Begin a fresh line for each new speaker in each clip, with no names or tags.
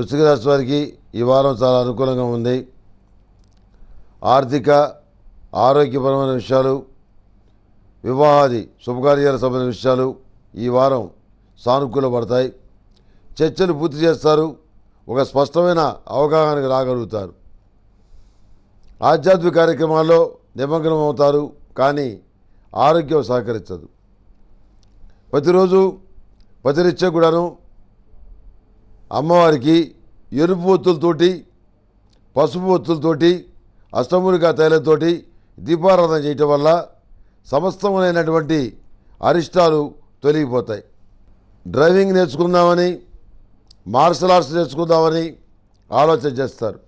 వృశ్చిక రాశి వారికి ఈ వారం చాలా అనుకూలంగా ఉంది ఆర్థిక ఆరోగ్యపరమైన విషయాలు వివాహాది శుభకార్యాలకు సంబంధించిన విషయాలు ఈ వారం సానుకూలపడతాయి చర్చలు పూర్తి చేస్తారు ఒక స్పష్టమైన అవగాహనకు రాగలుగుతారు ఆధ్యాత్మిక కార్యక్రమాల్లో నిమగ్నం అవుతారు కానీ ఆరోగ్యం సహకరించదు ప్రతిరోజు ప్రతినిత్యం కూడాను అమ్మవారికి ఎరుపు ఒత్తులతోటి పసుపు ఒత్తులతోటి అష్టమునికా తైలంతోటి దీపారాధన చేయటం వల్ల సమస్తమైనటువంటి అరిష్టాలు తొలగిపోతాయి డ్రైవింగ్ నేర్చుకుందామని మార్షల్ ఆర్ట్స్ నేర్చుకుందామని ఆలోచన చేస్తారు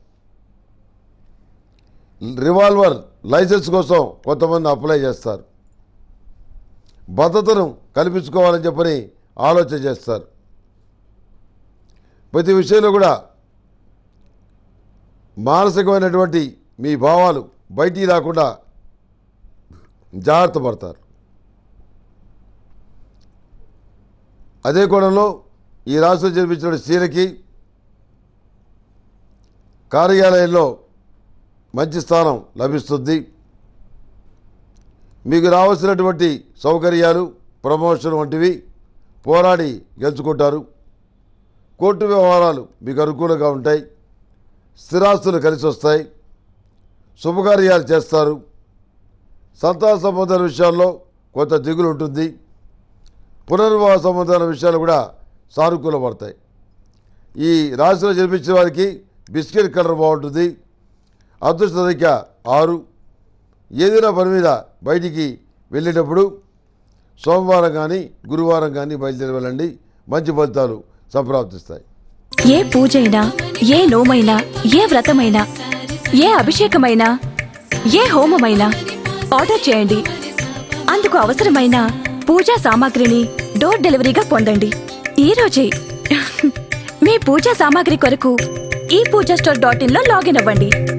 రివాల్వర్ లైసెన్స్ కోసం కొంతమంది అప్లై చేస్తారు భద్రతను కల్పించుకోవాలని చెప్పని ఆలోచన చేస్తారు ప్రతి విషయంలో కూడా మానసికమైనటువంటి మీ భావాలు బయటికి రాకుండా జాగ్రత్త పడతారు అదే కోణంలో ఈ రాష్ట్రం జరిపించిన స్త్రీలకి కార్యాలయంలో మంచి స్థానం లభిస్తుంది మీకు రావాల్సినటువంటి సౌకర్యాలు ప్రమోషన్ వంటివి పోరాడి గెలుచుకుంటారు కోర్టు వ్యవహారాలు మీకు అనుకూలంగా ఉంటాయి స్థిరాస్తులు కలిసి వస్తాయి శుభకార్యాలు చేస్తారు సంతాన సంబంధాల విషయాల్లో కొంత దిగులు ఉంటుంది పునర్వాహ సంబంధాల విషయాలు కూడా సానుకూలపడతాయి ఈ రాశిలో జన్మించిన వారికి బిస్కెట్ కలర్ బాగుంటుంది అదృష్ట సంఖ్య ఆరు ఏదైనా పని మీద బయటికి వెళ్ళేటప్పుడు సోమవారం కానీ గురువారం కానీ బయలుదేరి వెళ్ళండి మంచి ఫలితాలు సంప్రాప్తిస్తాయి
ఏ అయినా ఏ నోమైనా ఏ వ్రతమైనా ఏ అభిషేకమైనా ఏ హోమమైనా ఆర్డర్ చేయండి అందుకు అవసరమైన పూజా సామాగ్రిని డోర్ డెలివరీగా పొందండి ఈరోజే మీ పూజా సామాగ్రి కొరకు ఈ పూజా స్టోర్ డాట్ ఇన్లో లాగిన్ అవ్వండి